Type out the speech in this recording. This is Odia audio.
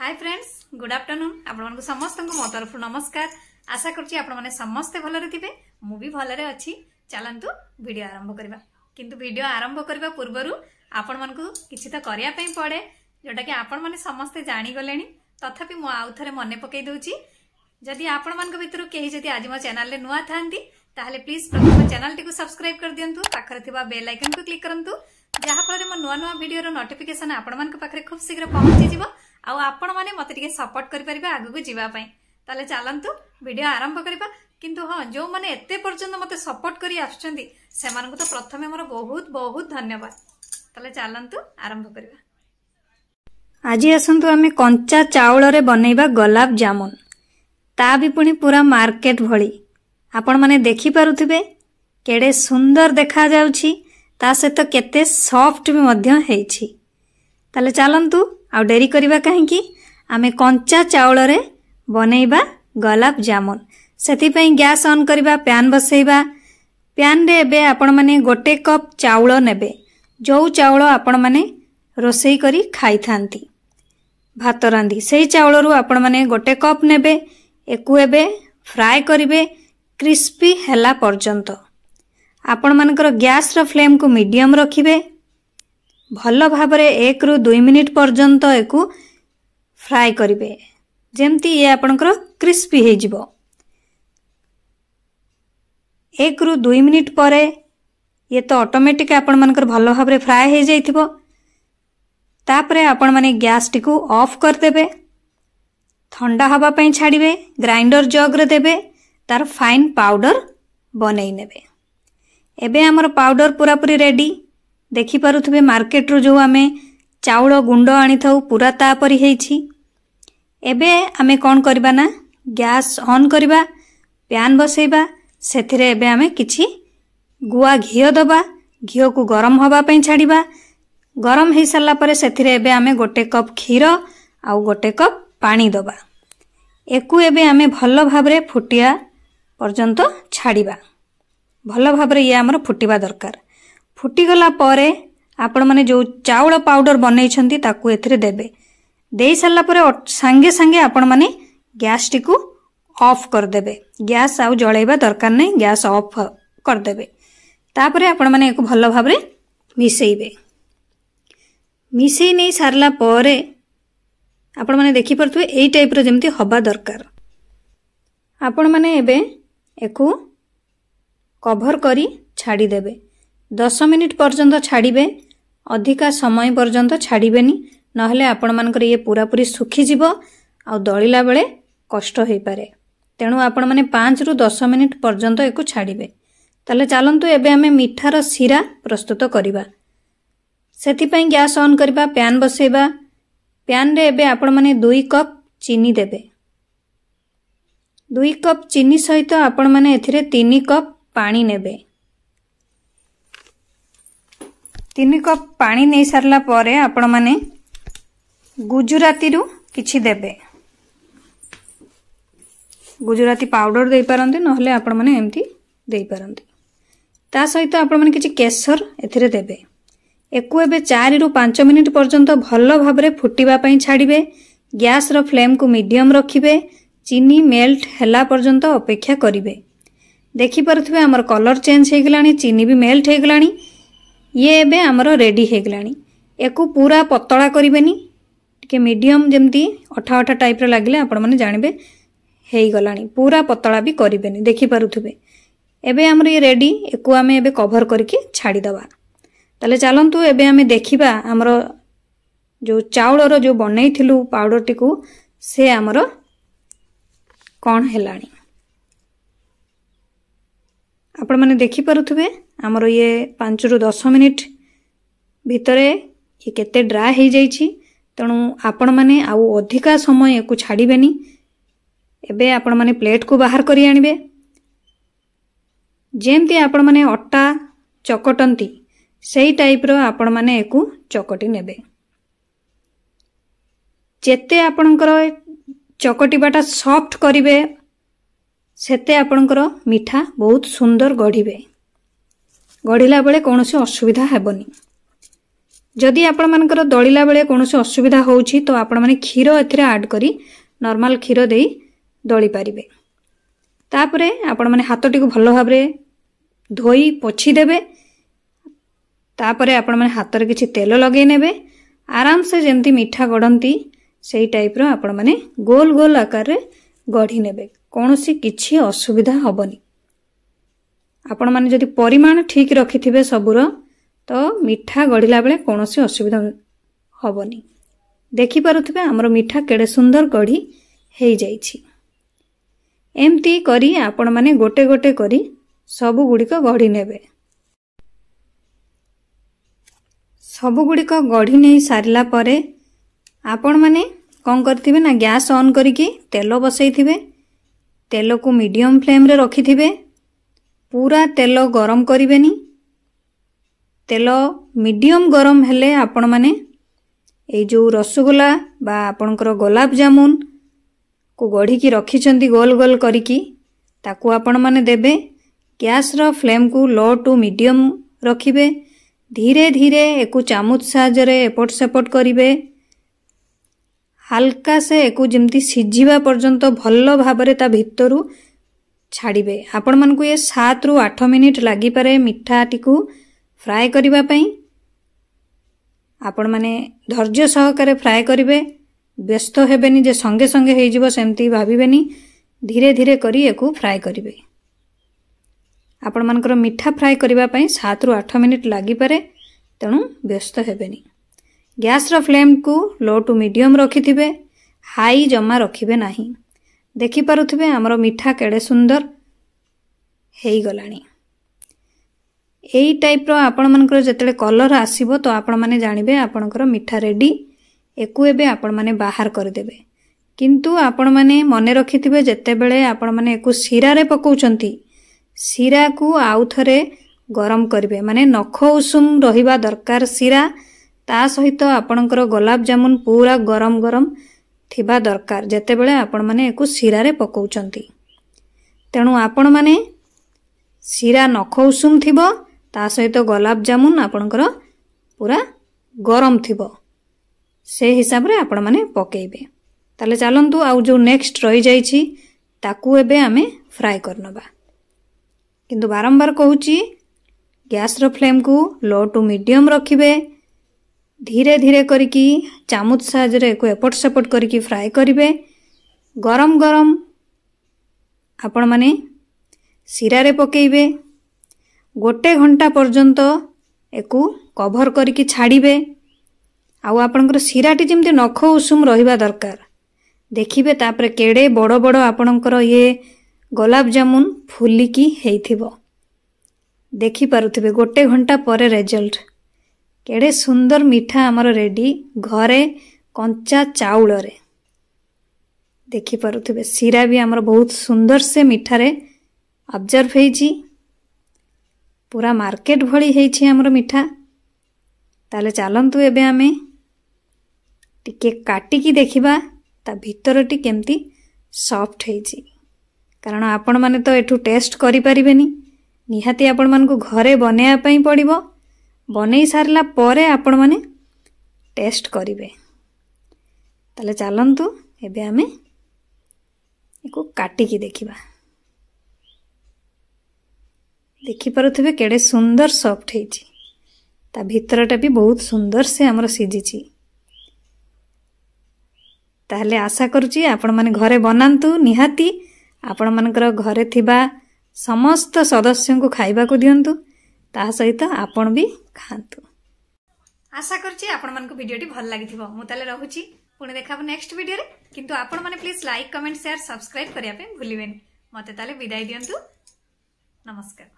হাই ফ্রেন্ডস গুড আফটরনুন আপনার সমস্ত মো তরফ নমস্কার আশা করছি আপনার সমস্তে ভালরে থাকবে মু ভালরে অছি চালু ভিডিও আরম্ভ করা কিন্তু ভিডিও আরম্ভ করা পূর্ব আপনার কিছু তো করা পড়ে যেটা কি আপনার সমস্তে জাগলে তথাপি মু আউথরে মনে পকাই দেছি যদি আপনার ভিতর কে যদি আজ মো চ্যানেলে নূয়া থাকে তাহলে প্লিজ প্রথমে চ্যানেলটি সবসক্রাইব করে দিও পাখে থাকা বেল আইকন কু ক্লিক করতু যাফলে মো নূয়া নূয়া ভিডিওর নোটিফিকেসন আপনার পাখে খুব শীঘ্র পৌঁছিযোগ ଆଉ ଆପଣମାନେ ମୋତେ ଟିକେ ସପୋର୍ଟ କରିପାରିବେ ଆଗକୁ ଯିବା ପାଇଁ ତାହେଲେ ଚାଲନ୍ତୁ ଭିଡ଼ିଓ ଆରମ୍ଭ କରିବା କିନ୍ତୁ ହଁ ଯେଉଁମାନେ ଏତେ ପର୍ଯ୍ୟନ୍ତ ମୋତେ ସପୋର୍ଟ କରି ଆସୁଛନ୍ତି ସେମାନଙ୍କୁ ତ ପ୍ରଥମେ ମୋର ବହୁତ ବହୁତ ଧନ୍ୟବାଦ ତାହେଲେ ଚାଲନ୍ତୁ ଆରମ୍ଭ କରିବା ଆଜି ଆସନ୍ତୁ ଆମେ କଞ୍ଚା ଚାଉଳରେ ବନେଇବା ଗୋଲାପ ଜାମୁନ ତା ବି ପୁଣି ପୁରା ମାର୍କେଟ ଭଳି ଆପଣମାନେ ଦେଖିପାରୁଥିବେ କେଡ଼େ ସୁନ୍ଦର ଦେଖାଯାଉଛି ତା ସହିତ କେତେ ସଫ୍ଟ ବି ମଧ୍ୟ ହେଇଛି ତାହେଲେ ଚାଲନ୍ତୁ ଆଉ ଡେରି କରିବା କାହିଁକି ଆମେ କଞ୍ଚା ଚାଉଳରେ ବନେଇବା ଗୋଲାପ ଜାମୁନ ସେଥିପାଇଁ ଗ୍ୟାସ୍ ଅନ୍ କରିବା ପ୍ୟାନ୍ ବସେଇବା ପ୍ୟାନ୍ରେ ଏବେ ଆପଣମାନେ ଗୋଟେ କପ୍ ଚାଉଳ ନେବେ ଯେଉଁ ଚାଉଳ ଆପଣମାନେ ରୋଷେଇ କରି ଖାଇଥାନ୍ତି ଭାତ ରାନ୍ଧି ସେହି ଚାଉଳରୁ ଆପଣମାନେ ଗୋଟେ କପ୍ ନେବେ ଏକୁ ଏବେ ଫ୍ରାଏ କରିବେ କ୍ରିସ୍ପି ହେଲା ପର୍ଯ୍ୟନ୍ତ ଆପଣମାନଙ୍କର ଗ୍ୟାସ୍ର ଫ୍ଲେମ୍କୁ ମିଡ଼ିୟମ୍ ରଖିବେ ଭଲ ଭାବରେ ଏକରୁ ଦୁଇ ମିନିଟ୍ ପର୍ଯ୍ୟନ୍ତ ଏକୁ ଫ୍ରାଏ କରିବେ ଯେମିତି ଇଏ ଆପଣଙ୍କର କ୍ରିସ୍ପି ହେଇଯିବ ଏକରୁ ଦୁଇ ମିନିଟ୍ ପରେ ଇଏ ତ ଅଟୋମେଟିକ୍ ଆପଣମାନଙ୍କର ଭଲ ଭାବରେ ଫ୍ରାଏ ହେଇଯାଇଥିବ ତାପରେ ଆପଣମାନେ ଗ୍ୟାସ୍ଟିକୁ ଅଫ୍ କରିଦେବେ ଥଣ୍ଡା ହେବା ପାଇଁ ଛାଡ଼ିବେ ଗ୍ରାଇଣ୍ଡର ଜଗ୍ରେ ଦେବେ ତା'ର ଫାଇନ୍ ପାଉଡ଼ର ବନେଇ ନେବେ ଏବେ ଆମର ପାଉଡ଼ର ପୁରାପୁରି ରେଡ଼ି ଦେଖିପାରୁଥିବେ ମାର୍କେଟରୁ ଯେଉଁ ଆମେ ଚାଉଳ ଗୁଣ୍ଡ ଆଣିଥାଉ ପୁରା ତାପରି ହେଇଛି ଏବେ ଆମେ କ'ଣ କରିବା ନା ଗ୍ୟାସ୍ ଅନ୍ କରିବା ପ୍ୟାନ୍ ବସେଇବା ସେଥିରେ ଏବେ ଆମେ କିଛି ଗୁଆ ଘିଅ ଦେବା ଘିଅକୁ ଗରମ ହେବା ପାଇଁ ଛାଡ଼ିବା ଗରମ ହୋଇସାରିଲା ପରେ ସେଥିରେ ଏବେ ଆମେ ଗୋଟେ କପ୍ କ୍ଷୀର ଆଉ ଗୋଟେ କପ୍ ପାଣି ଦେବା ଏକୁ ଏବେ ଆମେ ଭଲ ଭାବରେ ଫୁଟିବା ପର୍ଯ୍ୟନ୍ତ ଛାଡ଼ିବା ଭଲ ଭାବରେ ଇଏ ଆମର ଫୁଟିବା ଦରକାର ଫୁଟିଗଲା ପରେ ଆପଣମାନେ ଯେଉଁ ଚାଉଳ ପାଉଡ଼ର ବନେଇଛନ୍ତି ତାକୁ ଏଥିରେ ଦେବେ ଦେଇସାରିଲା ପରେ ସାଙ୍ଗେ ସାଙ୍ଗେ ଆପଣମାନେ ଗ୍ୟାସ୍ଟିକୁ ଅଫ୍ କରିଦେବେ ଗ୍ୟାସ୍ ଆଉ ଜଳେଇବା ଦରକାର ନାହିଁ ଗ୍ୟାସ୍ ଅଫ୍ କରିଦେବେ ତାପରେ ଆପଣମାନେ ଏହାକୁ ଭଲ ଭାବରେ ମିଶାଇବେ ମିଶାଇ ନେଇ ସାରିଲା ପରେ ଆପଣମାନେ ଦେଖିପାରୁଥିବେ ଏଇ ଟାଇପ୍ର ଯେମିତି ହେବା ଦରକାର ଆପଣମାନେ ଏବେ ଏକୁ କଭର୍ କରି ଛାଡ଼ିଦେବେ ଦଶ ମିନିଟ୍ ପର୍ଯ୍ୟନ୍ତ ଛାଡ଼ିବେ ଅଧିକା ସମୟ ପର୍ଯ୍ୟନ୍ତ ଛାଡ଼ିବେନି ନହେଲେ ଆପଣମାନଙ୍କର ଇଏ ପୁରାପୁରି ଶୁଖିଯିବ ଆଉ ଦଳିଲା ବେଳେ କଷ୍ଟ ହୋଇପାରେ ତେଣୁ ଆପଣମାନେ ପାଞ୍ଚରୁ ଦଶ ମିନିଟ୍ ପର୍ଯ୍ୟନ୍ତ ଏହାକୁ ଛାଡ଼ିବେ ତାହେଲେ ଚାଲନ୍ତୁ ଏବେ ଆମେ ମିଠାର ସିରା ପ୍ରସ୍ତୁତ କରିବା ସେଥିପାଇଁ ଗ୍ୟାସ୍ ଅନ୍ କରିବା ପ୍ୟାନ୍ ବସାଇବା ପ୍ୟାନ୍ରେ ଏବେ ଆପଣମାନେ ଦୁଇ କପ୍ ଚିନି ଦେବେ ଦୁଇ କପ୍ ଚିନି ସହିତ ଆପଣମାନେ ଏଥିରେ ତିନି କପ୍ ପାଣି ନେବେ ତିନି କପ୍ ପାଣି ନେଇସାରିଲା ପରେ ଆପଣମାନେ ଗୁଜୁରାତିରୁ କିଛି ଦେବେ ଗୁଜୁରାତି ପାଉଡ଼ର ଦେଇପାରନ୍ତି ନହେଲେ ଆପଣମାନେ ଏମିତି ଦେଇପାରନ୍ତି ତା ସହିତ ଆପଣମାନେ କିଛି କେଶର ଏଥିରେ ଦେବେ ଏକୁ ଏବେ ଚାରିରୁ ପାଞ୍ଚ ମିନିଟ୍ ପର୍ଯ୍ୟନ୍ତ ଭଲ ଭାବରେ ଫୁଟିବା ପାଇଁ ଛାଡ଼ିବେ ଗ୍ୟାସ୍ର ଫ୍ଲେମ୍କୁ ମିଡ଼ିୟମ୍ ରଖିବେ ଚିନି ମେଲ୍ଟ ହେଲା ପର୍ଯ୍ୟନ୍ତ ଅପେକ୍ଷା କରିବେ ଦେଖିପାରୁଥିବେ ଆମର କଲର୍ ଚେଞ୍ଜ ହୋଇଗଲାଣି ଚିନି ବି ମେଲ୍ଟ ହୋଇଗଲାଣି ଇଏ ଏବେ ଆମର ରେଡ଼ି ହେଇଗଲାଣି ୟାକୁ ପୁରା ପତଳା କରିବେନି ଟିକେ ମିଡ଼ିୟମ୍ ଯେମିତି ଅଠା ଅଠା ଟାଇପ୍ର ଲାଗିଲେ ଆପଣମାନେ ଜାଣିବେ ହେଇଗଲାଣି ପୁରା ପତଳା ବି କରିବେନି ଦେଖିପାରୁଥିବେ ଏବେ ଆମର ଇଏ ରେଡ଼ି ୟାକୁ ଆମେ ଏବେ କଭର୍ କରିକି ଛାଡ଼ିଦେବା ତାହେଲେ ଚାଲନ୍ତୁ ଏବେ ଆମେ ଦେଖିବା ଆମର ଯେଉଁ ଚାଉଳର ଯେଉଁ ବନେଇଥିଲୁ ପାଉଡ଼ରଟିକୁ ସେ ଆମର କ'ଣ ହେଲାଣି ଆପଣମାନେ ଦେଖିପାରୁଥିବେ ଆମର ଇଏ ପାଞ୍ଚରୁ ଦଶ ମିନିଟ୍ ଭିତରେ ଇଏ କେତେ ଡ୍ରାଏ ହେଇଯାଇଛି ତେଣୁ ଆପଣମାନେ ଆଉ ଅଧିକା ସମୟ ୟାକୁ ଛାଡ଼ିବେନି ଏବେ ଆପଣମାନେ ପ୍ଲେଟ୍କୁ ବାହାର କରି ଆଣିବେ ଯେମିତି ଆପଣମାନେ ଅଟା ଚକଟନ୍ତି ସେଇ ଟାଇପ୍ର ଆପଣମାନେ ୟାକୁ ଚକଟି ନେବେ ଯେତେ ଆପଣଙ୍କର ଚକଟିବାଟା ସଫ୍ଟ କରିବେ ସେତେ ଆପଣଙ୍କର ମିଠା ବହୁତ ସୁନ୍ଦର ଗଢ଼ିବେ ଗଢ଼ିଲା ବେଳେ କୌଣସି ଅସୁବିଧା ହେବନି ଯଦି ଆପଣମାନଙ୍କର ଦଳିଲା ବେଳେ କୌଣସି ଅସୁବିଧା ହେଉଛି ତ ଆପଣମାନେ କ୍ଷୀର ଏଥିରେ ଆଡ଼୍ କରି ନର୍ମାଲ କ୍ଷୀର ଦେଇ ଦଳି ପାରିବେ ତାପରେ ଆପଣମାନେ ହାତଟିକୁ ଭଲ ଭାବରେ ଧୋଇ ପୋଛି ଦେବେ ତାପରେ ଆପଣମାନେ ହାତରେ କିଛି ତେଲ ଲଗାଇ ନେବେ ଆରାମସେ ଯେମିତି ମିଠା ଗଢ଼ନ୍ତି ସେଇ ଟାଇପ୍ର ଆପଣମାନେ ଗୋଲ ଗୋଲ ଆକାରରେ ଗଢ଼ି ନେବେ କୌଣସି କିଛି ଅସୁବିଧା ହେବନି ଆପଣମାନେ ଯଦି ପରିମାଣ ଠିକ୍ ରଖିଥିବେ ସବୁର ତ ମିଠା ଗଢ଼ିଲା ବେଳେ କୌଣସି ଅସୁବିଧା ହେବନି ଦେଖିପାରୁଥିବେ ଆମର ମିଠା କେଡ଼େ ସୁନ୍ଦର ଗଢ଼ି ହୋଇଯାଇଛି ଏମିତି କରି ଆପଣମାନେ ଗୋଟେ ଗୋଟେ କରି ସବୁଗୁଡ଼ିକ ଗଢ଼ି ନେବେ ସବୁଗୁଡ଼ିକ ଗଢ଼ି ନେଇ ସାରିଲା ପରେ ଆପଣମାନେ କ'ଣ କରିଥିବେ ନା ଗ୍ୟାସ୍ ଅନ୍ କରିକି ତେଲ ବସେଇଥିବେ ତେଲକୁ ମିଡ଼ିୟମ୍ ଫ୍ଲେମ୍ରେ ରଖିଥିବେ ପୁରା ତେଲ ଗରମ କରିବେନି ତେଲ ମିଡ଼ିୟମ୍ ଗରମ ହେଲେ ଆପଣମାନେ ଏଇ ଯେଉଁ ରସଗୋଲା ବା ଆପଣଙ୍କର ଗୋଲାପଜାମୁନକୁ ଗଢ଼ିକି ରଖିଛନ୍ତି ଗୋଲ ଗୋଲ କରିକି ତାକୁ ଆପଣମାନେ ଦେବେ ଗ୍ୟାସ୍ର ଫ୍ଲେମ୍କୁ ଲୋ ଟୁ ମିଡ଼ିୟମ୍ ରଖିବେ ଧୀରେ ଧୀରେ ଏକୁ ଚାମୁଚ ସାହାଯ୍ୟରେ ଏପଟ ସେପଟ କରିବେ ହାଲକା ସେ ଏକୁ ଯେମିତି ସିଝିବା ପର୍ଯ୍ୟନ୍ତ ଭଲ ଭାବରେ ତା ଭିତରୁ ଛାଡ଼ିବେ ଆପଣମାନଙ୍କୁ ଏ ସାତରୁ ଆଠ ମିନିଟ୍ ଲାଗିପାରେ ମିଠାଟିକୁ ଫ୍ରାଏ କରିବା ପାଇଁ ଆପଣମାନେ ଧୈର୍ଯ୍ୟ ସହକାରେ ଫ୍ରାଏ କରିବେ ବ୍ୟସ୍ତ ହେବେନି ଯେ ସଙ୍ଗେ ସଙ୍ଗେ ହୋଇଯିବ ସେମିତି ଭାବିବେନି ଧୀରେ ଧୀରେ କରି ୟାକୁ ଫ୍ରାଏ କରିବେ ଆପଣମାନଙ୍କର ମିଠା ଫ୍ରାଏ କରିବା ପାଇଁ ସାତରୁ ଆଠ ମିନିଟ୍ ଲାଗିପାରେ ତେଣୁ ବ୍ୟସ୍ତ ହେବେନି ଗ୍ୟାସ୍ର ଫ୍ଲେମ୍କୁ ଲୋ ଟୁ ମିଡ଼ିୟମ୍ ରଖିଥିବେ ହାଇ ଜମା ରଖିବେ ନାହିଁ ଦେଖିପାରୁଥିବେ ଆମର ମିଠା କେଡ଼େ ସୁନ୍ଦର ହେଇଗଲାଣି ଏଇ ଟାଇପ୍ର ଆପଣମାନଙ୍କର ଯେତେବେଳେ କଲର୍ ଆସିବ ତ ଆପଣମାନେ ଜାଣିବେ ଆପଣଙ୍କର ମିଠା ରେଡ଼ି ଏକୁ ଏବେ ଆପଣମାନେ ବାହାର କରିଦେବେ କିନ୍ତୁ ଆପଣମାନେ ମନେ ରଖିଥିବେ ଯେତେବେଳେ ଆପଣମାନେ ଏକୁ ଶିରାରେ ପକାଉଛନ୍ତି ଶିରାକୁ ଆଉ ଥରେ ଗରମ କରିବେ ମାନେ ନଖ ଉଷୁମ ରହିବା ଦରକାର ଶିରା ତା ସହିତ ଆପଣଙ୍କର ଗୋଲାପଜାମୁନ ପୁରା ଗରମ ଗରମ ଥିବା ଦରକାର ଯେତେବେଳେ ଆପଣମାନେ ଏହାକୁ ଶିରାରେ ପକାଉଛନ୍ତି ତେଣୁ ଆପଣମାନେ ଶିରା ନଖ ଉଷୁମ ଥିବ ତା ସହିତ ଗୋଲାପ ଗୋଲାପଜାମୁନ ଆପଣଙ୍କର ପୁରା ଗରମ ଥିବ ସେ ହିସାବରେ ଆପଣମାନେ ପକାଇବେ ତାହେଲେ ଚାଲନ୍ତୁ ଆଉ ଯେଉଁ ନେକ୍ସଟ ରହିଯାଇଛି ତାକୁ ଏବେ ଆମେ ଫ୍ରାଏ କରିନେବା କିନ୍ତୁ ବାରମ୍ବାର କହୁଛି ଗ୍ୟାସ୍ର ଫ୍ଲେମ୍କୁ ଲୋ ଟୁ ମିଡ଼ିୟମ୍ ରଖିବେ ଧୀରେ ଧୀରେ କରିକି ଚାମଚ ସାହାଯ୍ୟରେ ଏକୁ ଏପଟ ସେପଟ କରିକି ଫ୍ରାଏ କରିବେ ଗରମ ଗରମ ଆପଣମାନେ ଶିରାରେ ପକାଇବେ ଗୋଟେ ଘଣ୍ଟା ପର୍ଯ୍ୟନ୍ତ ଏକୁ କଭର କରିକି ଛାଡ଼ିବେ ଆଉ ଆପଣଙ୍କର ଶିରାଟି ଯେମିତି ନଖ ଉଷୁମ ରହିବା ଦରକାର ଦେଖିବେ ତାପରେ କେଡ଼େ ବଡ଼ ବଡ଼ ଆପଣଙ୍କର ଇଏ ଗୋଲାପଜାମୁନ ଫୁଲିକି ହେଇଥିବ ଦେଖିପାରୁଥିବେ ଗୋଟେ ଘଣ୍ଟା ପରେ ରେଜଲ୍ଟ କେଡ଼େ ସୁନ୍ଦର ମିଠା ଆମର ରେଡ଼ି ଘରେ କଞ୍ଚା ଚାଉଳରେ ଦେଖିପାରୁଥିବେ ଶିରା ବି ଆମର ବହୁତ ସୁନ୍ଦର ସେ ମିଠାରେ ଅବଜର୍ଭ ହେଇଛି ପୁରା ମାର୍କେଟ ଭଳି ହେଇଛି ଆମର ମିଠା ତାହେଲେ ଚାଲନ୍ତୁ ଏବେ ଆମେ ଟିକେ କାଟିକି ଦେଖିବା ତା ଭିତରଟି କେମିତି ସଫ୍ଟ ହେଇଛି କାରଣ ଆପଣମାନେ ତ ଏଠୁ ଟେଷ୍ଟ କରିପାରିବେନି ନିହାତି ଆପଣମାନଙ୍କୁ ଘରେ ବନେଇବା ପାଇଁ ପଡ଼ିବ ବନେଇ ସାରିଲା ପରେ ଆପଣମାନେ ଟେଷ୍ଟ କରିବେ ତାହେଲେ ଚାଲନ୍ତୁ ଏବେ ଆମେ ୟାକୁ କାଟିକି ଦେଖିବା ଦେଖିପାରୁଥିବେ କେଡ଼େ ସୁନ୍ଦର ସଫ୍ଟ ହେଇଛି ତା ଭିତରଟା ବି ବହୁତ ସୁନ୍ଦର ସେ ଆମର ସିଝିଛି ତାହେଲେ ଆଶା କରୁଛି ଆପଣମାନେ ଘରେ ବନାନ୍ତୁ ନିହାତି ଆପଣମାନଙ୍କର ଘରେ ଥିବା ସମସ୍ତ ସଦସ୍ୟଙ୍କୁ ଖାଇବାକୁ ଦିଅନ୍ତୁ ତା ସହିତ ଆପଣ ବି ଖାଆନ୍ତୁ ଆଶା କରୁଛି ଆପଣମାନଙ୍କୁ ଭିଡ଼ିଓଟି ଭଲ ଲାଗିଥିବ ମୁଁ ତାହେଲେ ରହୁଛି ପୁଣି ଦେଖାହେବ ନେକ୍ସଟ ଭିଡ଼ିଓରେ କିନ୍ତୁ ଆପଣମାନେ please like comment share subscribe କରିବା ପାଇଁ ଭୁଲିବେନି ମୋତେ ତାହେଲେ ବିଦାୟ ଦିଅନ୍ତୁ ନମସ୍କାର